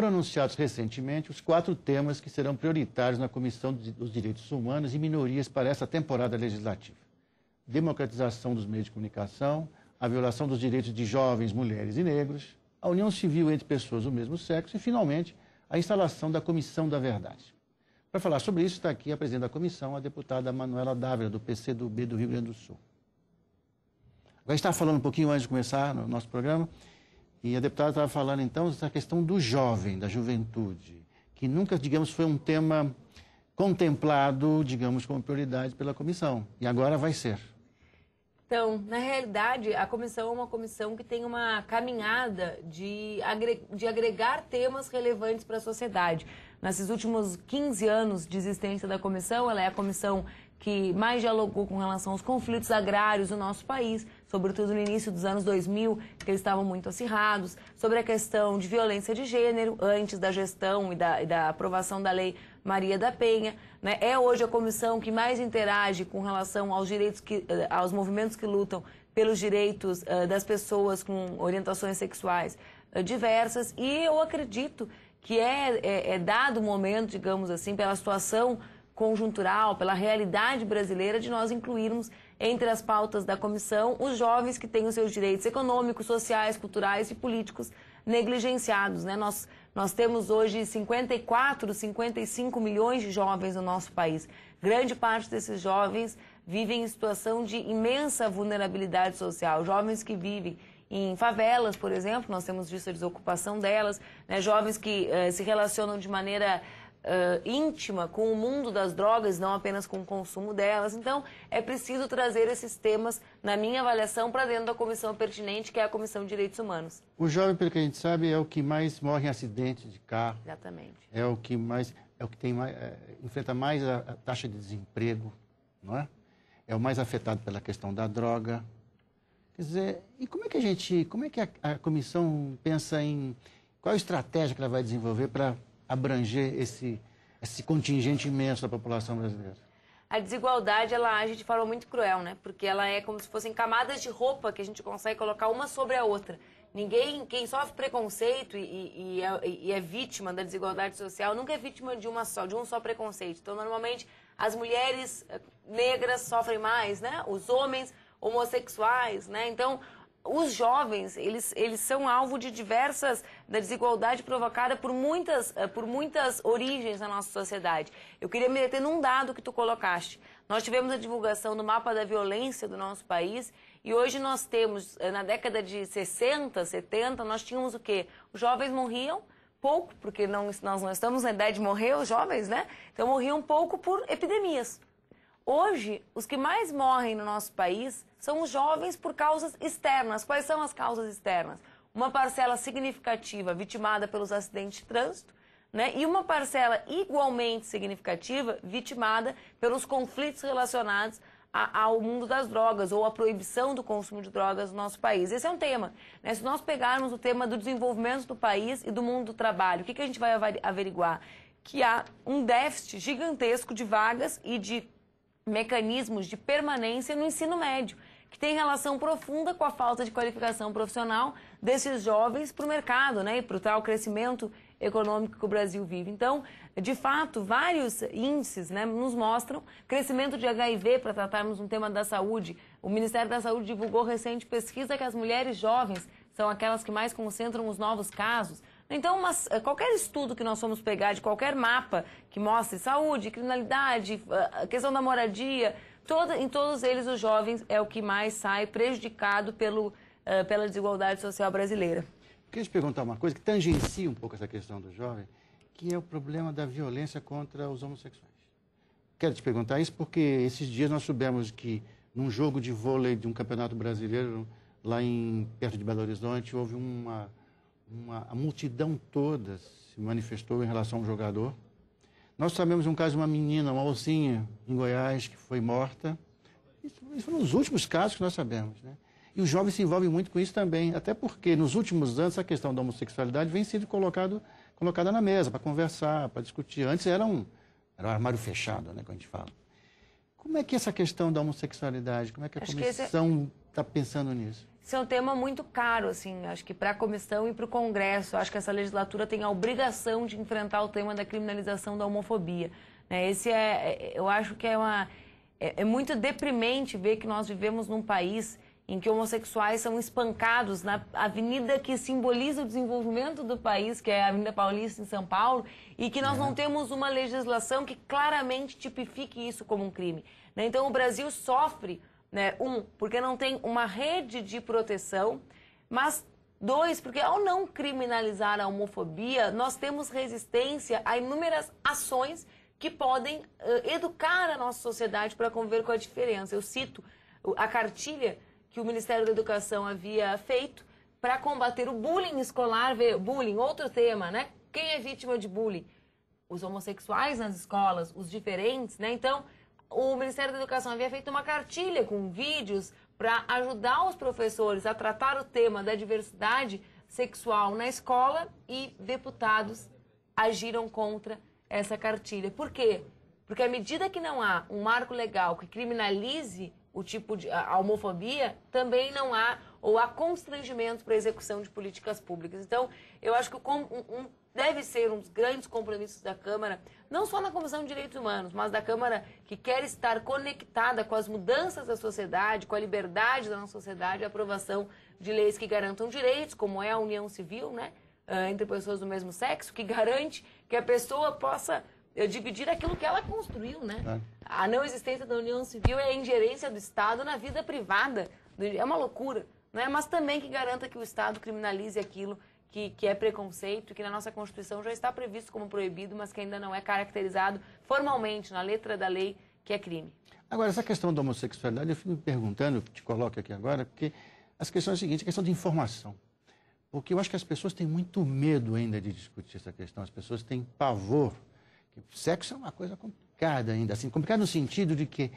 foram anunciados recentemente os quatro temas que serão prioritários na Comissão dos Direitos Humanos e Minorias para essa temporada legislativa: democratização dos meios de comunicação, a violação dos direitos de jovens, mulheres e negros, a união civil entre pessoas do mesmo sexo e, finalmente, a instalação da Comissão da Verdade. Para falar sobre isso, está aqui a presidente da comissão, a deputada Manuela Dávila, do PC do Rio Grande do Sul. Agora, estava falando um pouquinho antes de começar no nosso programa e a deputada estava falando então da questão do jovem, da juventude, que nunca, digamos, foi um tema contemplado, digamos, como prioridade pela comissão. E agora vai ser. Então, na realidade, a comissão é uma comissão que tem uma caminhada de, agre de agregar temas relevantes para a sociedade. Nesses últimos 15 anos de existência da comissão, ela é a comissão que mais dialogou com relação aos conflitos agrários do nosso país, sobretudo no início dos anos 2000, que eles estavam muito acirrados, sobre a questão de violência de gênero, antes da gestão e da, e da aprovação da lei Maria da Penha. Né? É hoje a comissão que mais interage com relação aos direitos que, eh, aos movimentos que lutam pelos direitos uh, das pessoas com orientações sexuais uh, diversas. E eu acredito que é, é, é dado o momento, digamos assim, pela situação conjuntural, pela realidade brasileira, de nós incluirmos entre as pautas da comissão os jovens que têm os seus direitos econômicos, sociais, culturais e políticos negligenciados. Né? Nós, nós temos hoje 54, 55 milhões de jovens no nosso país. Grande parte desses jovens vivem em situação de imensa vulnerabilidade social. Jovens que vivem em favelas, por exemplo, nós temos visto a desocupação delas, né? jovens que eh, se relacionam de maneira Uh, íntima com o mundo das drogas, não apenas com o consumo delas. Então, é preciso trazer esses temas, na minha avaliação, para dentro da comissão pertinente, que é a Comissão de Direitos Humanos. O jovem, pelo que a gente sabe, é o que mais morre em acidente de carro. Exatamente. É o que mais, é o que tem mais, é, enfrenta mais a, a, taxa de desemprego, não é? É o mais afetado pela questão da droga. Quer dizer, e como é que a gente, como é que a, a comissão pensa em qual estratégia que ela vai desenvolver para abranger esse, esse contingente imenso da população brasileira a desigualdade ela age de forma muito cruel, né? Porque ela é como se fossem camadas de roupa que a gente consegue colocar uma sobre a outra. Ninguém, quem sofre preconceito e, e, é, e é, vítima da desigualdade social, nunca é vítima de uma só, de um só preconceito. Então, normalmente, as mulheres eh, negras sofrem mais, né? Os homens homossexuais, né? Então, os jovens, eles, eles são alvo de diversas, da desigualdade provocada por muitas, eh, por muitas origens na nossa sociedade. Eu queria me deter num dado que tu colocaste. Nós tivemos a divulgação do mapa da violência do nosso país e hoje nós temos, eh, na década de 60, 70, nós tínhamos o quê? Os jovens morriam pouco, porque não, nós não estamos na idade de morrer, os jovens, né? Então morriam pouco por epidemias. Hoje, os que mais morrem no nosso país são os jovens por causas externas. Quais são as causas externas? Uma parcela significativa vitimada pelos acidentes de trânsito né? e uma parcela igualmente significativa vitimada pelos conflitos relacionados a, ao mundo das drogas ou à proibição do consumo de drogas no nosso país. Esse é um tema. Né? Se nós pegarmos o tema do desenvolvimento do país e do mundo do trabalho, o que, que a gente vai averiguar? Que há um déficit gigantesco de vagas e de mecanismos de permanência no ensino médio, que tem relação profunda com a falta de qualificação profissional desses jovens para o mercado né, e para o tal crescimento econômico que o Brasil vive. Então, de fato, vários índices né, nos mostram crescimento de HIV, para tratarmos um tema da saúde. O Ministério da Saúde divulgou recente pesquisa que as mulheres jovens são aquelas que mais concentram os novos casos. Então, uma, eh, qualquer estudo que nós formos pegar de qualquer mapa que mostre saúde, criminalidade, eh, questão da moradia, toda, em todos eles os jovens é o que mais sai prejudicado pelo, eh, pela desigualdade social brasileira. queria te perguntar uma coisa que tangencia um pouco essa questão do jovem, que é o problema da violência contra os homossexuais. Quero te perguntar isso porque esses dias nós soubemos que num jogo de vôlei de um campeonato brasileiro lá em perto de Belo Horizonte houve uma uma, a multidão toda se manifestou em relação ao jogador. Nós sabemos um caso de uma menina, uma mocinha em Goiás, que foi morta. Isso, isso foram os últimos casos que nós sabemos, né? E os jovens se envolvem muito com isso também, até porque nos últimos anos a questão da homossexualidade vem sendo colocado, colocada na mesa para conversar, para discutir. Antes era um, era um armário fechado, né, que a gente fala. Como é que essa questão da homossexualidade, como é que a Acho é comissão está esse... pensando nisso? Isso é um tema muito caro, assim, acho que para a comissão e para o Congresso. Acho que essa legislatura tem a obrigação de enfrentar o tema da criminalização da homofobia. Né? Esse é, é, eu acho que é uma, é, é muito deprimente ver que nós vivemos num país em que homossexuais são espancados na avenida que simboliza o desenvolvimento do país, que é a Avenida Paulista em São Paulo, e que nós é. não temos uma legislação que claramente tipifique isso como um crime. Né? Então o Brasil sofre né? Um, porque não tem uma rede de proteção, mas dois, porque ao não criminalizar a homofobia, nós temos resistência a inúmeras ações que podem uh, educar a nossa sociedade para conviver com a diferença. Eu cito a cartilha que o Ministério da Educação havia feito para combater o bullying escolar, bullying, outro tema, né? Quem é vítima de bullying? Os homossexuais nas escolas, os diferentes, né? Então, o Ministério da Educação havia feito uma cartilha com vídeos para ajudar os professores a tratar o tema da diversidade sexual na escola e deputados agiram contra essa cartilha. Por quê? Porque à medida que não há um marco legal que criminalize o tipo de a homofobia, também não há ou há constrangimento para a execução de políticas públicas. Então, eu acho que um, um, deve ser um dos grandes compromissos da Câmara, não só na Comissão de Direitos Humanos, mas da Câmara que quer estar conectada com as mudanças da sociedade, com a liberdade da nossa sociedade, a aprovação de leis que garantam direitos, como é a união civil, né? Eh, entre pessoas do mesmo sexo, que garante que a pessoa possa eh, dividir aquilo que ela construiu, né? É. A não existência da união civil é a ingerência do Estado na vida privada. É uma loucura né? mas também que garanta que o Estado criminalize aquilo que, que é preconceito, que na nossa Constituição já está previsto como proibido, mas que ainda não é caracterizado formalmente na letra da lei que é crime. Agora, essa questão da homossexualidade, eu fico me perguntando, te coloco aqui agora, porque as questões é a seguinte, a questão de informação. Porque eu acho que as pessoas têm muito medo ainda de discutir essa questão, as pessoas têm pavor. Sexo é uma coisa complicada ainda, assim, complicado no sentido de que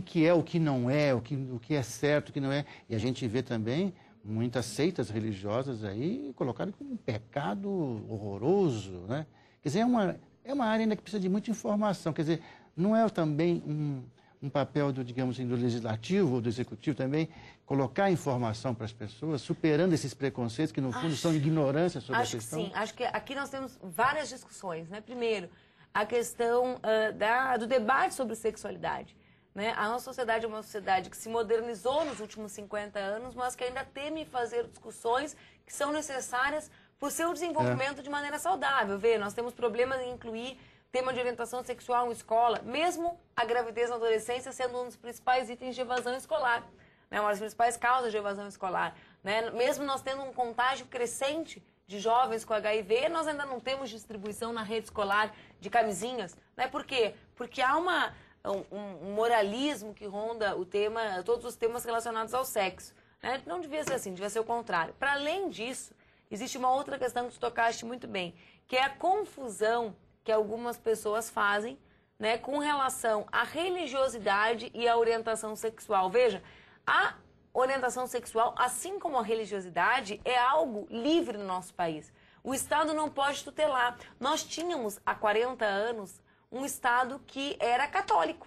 que, que é, o que não é, o que, o que é certo, o que não é. E a gente vê também muitas seitas religiosas aí colocadas como um pecado horroroso, né? Quer dizer, é uma, é uma área ainda que precisa de muita informação. Quer dizer, não é também um, um papel do, digamos assim, do legislativo ou do executivo também colocar informação para as pessoas, superando esses preconceitos que no fundo são ignorância sobre acho a questão? Que sim, acho que aqui nós temos várias discussões, né? Primeiro, a questão uh, da, do debate sobre sexualidade. Né? A nossa sociedade é uma sociedade que se modernizou nos últimos 50 anos, mas que ainda teme fazer discussões que são necessárias para o seu desenvolvimento é. de maneira saudável. Vê, nós temos problemas em incluir tema de orientação sexual em escola, mesmo a gravidez na adolescência sendo um dos principais itens de evasão escolar, né? uma das principais causas de evasão escolar. Né? Mesmo nós tendo um contágio crescente de jovens com HIV, nós ainda não temos distribuição na rede escolar de camisinhas. Né? Por quê? Porque há uma é um, um moralismo que ronda o tema, todos os temas relacionados ao sexo. Né? Não devia ser assim, devia ser o contrário. Para além disso, existe uma outra questão que tu tocaste muito bem, que é a confusão que algumas pessoas fazem né, com relação à religiosidade e à orientação sexual. Veja, a orientação sexual, assim como a religiosidade, é algo livre no nosso país. O Estado não pode tutelar. Nós tínhamos há 40 anos um Estado que era católico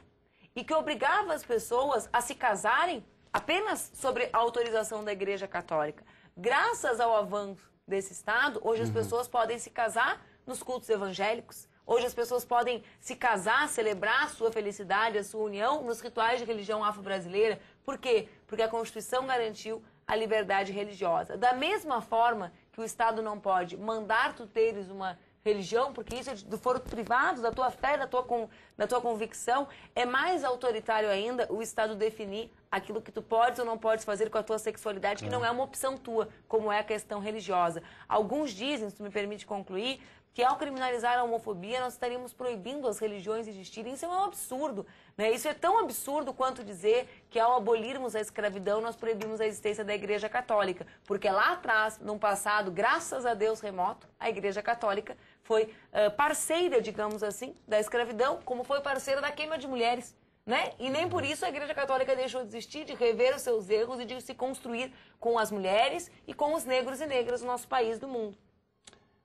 e que obrigava as pessoas a se casarem apenas sobre a autorização da Igreja Católica. Graças ao avanço desse Estado, hoje as uhum. pessoas podem se casar nos cultos evangélicos. Hoje as pessoas podem se casar, celebrar a sua felicidade, a sua união nos rituais de religião afro-brasileira. Por quê? Porque a Constituição garantiu a liberdade religiosa. Da mesma forma que o Estado não pode mandar tu teres uma religião, porque isso é do foro privado, da tua fé, da tua, com, da tua convicção. É mais autoritário ainda o Estado definir aquilo que tu podes ou não podes fazer com a tua sexualidade, que é. não é uma opção tua, como é a questão religiosa. Alguns dizem, se tu me permite concluir, que ao criminalizar a homofobia nós estaríamos proibindo as religiões existirem. Isso é um absurdo. Né? Isso é tão absurdo quanto dizer que ao abolirmos a escravidão nós proibimos a existência da Igreja Católica. Porque lá atrás, num passado, graças a Deus remoto, a Igreja Católica foi uh, parceira, digamos assim, da escravidão, como foi parceira da queima de mulheres. Né? E nem por isso a Igreja Católica deixou de existir, de rever os seus erros e de se construir com as mulheres e com os negros e negras do nosso país, do mundo.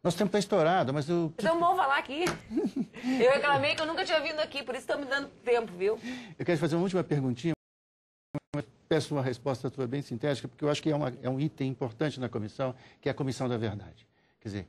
Nosso tempo está estourado, mas o. Eu... Então bom falar aqui. eu reclamei que eu nunca tinha vindo aqui, por isso estão tá me dando tempo, viu? Eu quero fazer uma última perguntinha. peço uma resposta tua bem sintética, porque eu acho que é, uma, é um item importante na comissão, que é a comissão da verdade. Quer dizer,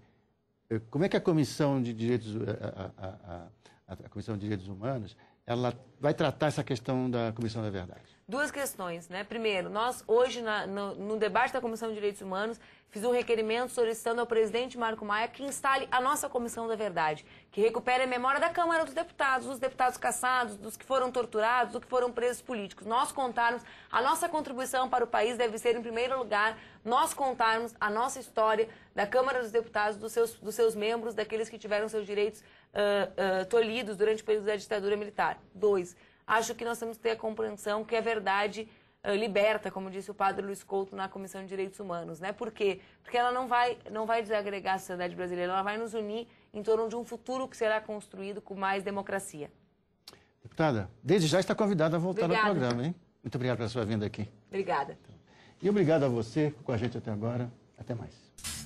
eh, como é que a Comissão de Direitos, a, eh, a, eh, a, a Comissão de Direitos Humanos ela vai tratar essa questão da Comissão da Verdade? duas questões, né? Primeiro, nós hoje, na, no, no, debate da Comissão de Direitos Humanos, fiz um requerimento solicitando ao presidente Marco Maia que instale a nossa Comissão da Verdade, que recupere a memória da Câmara dos Deputados, dos deputados caçados, dos que foram torturados, dos que foram presos políticos. Nós contarmos, a nossa contribuição para o país deve ser, em primeiro lugar, nós contarmos a nossa história da Câmara dos Deputados, dos seus, dos seus membros, daqueles que tiveram seus direitos uh, uh, tolhidos durante o período da ditadura militar. Dois, acho que nós temos que ter a compreensão que a é verdade ah, liberta, como disse o padre Luiz Couto na Comissão de Direitos Humanos, né? Por quê? Porque ela não vai, não vai desagregar a sociedade brasileira, ela vai nos unir em torno de um futuro que será construído com mais democracia. Deputada, desde já está convidada a voltar Obrigada. ao programa, hein? Muito obrigado pela sua vinda aqui. Obrigada. E obrigado a você, com a gente até agora. Até mais.